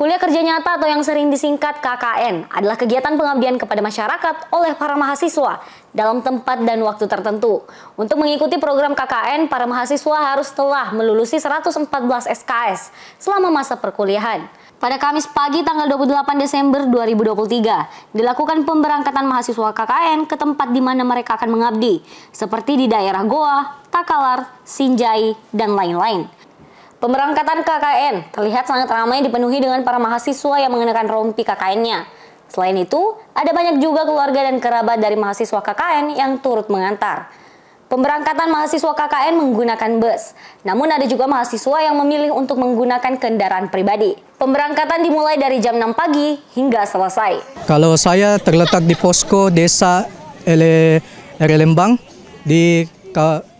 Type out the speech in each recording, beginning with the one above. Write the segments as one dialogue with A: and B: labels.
A: Kuliah kerja nyata atau yang sering disingkat KKN adalah kegiatan pengabdian kepada masyarakat oleh para mahasiswa dalam tempat dan waktu tertentu. Untuk mengikuti program KKN, para mahasiswa harus telah melulusi 114 SKS selama masa perkuliahan. Pada Kamis pagi tanggal 28 Desember 2023, dilakukan pemberangkatan mahasiswa KKN ke tempat di mana mereka akan mengabdi, seperti di daerah Goa, Takalar, Sinjai, dan lain-lain. Pemberangkatan KKN terlihat sangat ramai dipenuhi dengan para mahasiswa yang mengenakan rompi KKN-nya. Selain itu, ada banyak juga keluarga dan kerabat dari mahasiswa KKN yang turut mengantar. Pemberangkatan mahasiswa KKN menggunakan bus, namun ada juga mahasiswa yang memilih untuk menggunakan kendaraan pribadi. Pemberangkatan dimulai dari jam 6 pagi hingga selesai.
B: Kalau saya terletak di posko desa Ele, Lembang di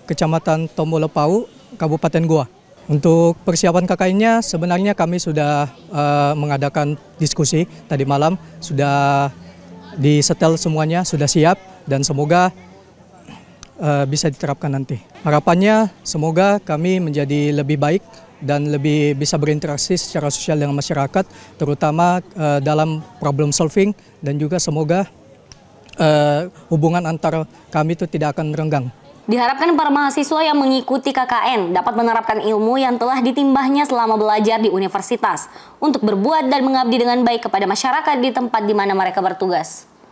B: Kecamatan Tombolopau, Kabupaten Goa. Untuk persiapan KKN-nya sebenarnya kami sudah uh, mengadakan diskusi tadi malam, sudah disetel semuanya, sudah siap dan semoga uh, bisa diterapkan nanti. Harapannya semoga kami menjadi lebih baik dan lebih bisa berinteraksi secara sosial dengan masyarakat, terutama uh, dalam problem solving dan juga semoga uh, hubungan antara kami itu tidak akan renggang.
A: Diharapkan para mahasiswa yang mengikuti KKN dapat menerapkan ilmu yang telah ditimbahnya selama belajar di universitas untuk berbuat dan mengabdi dengan baik kepada masyarakat di tempat di mana mereka bertugas.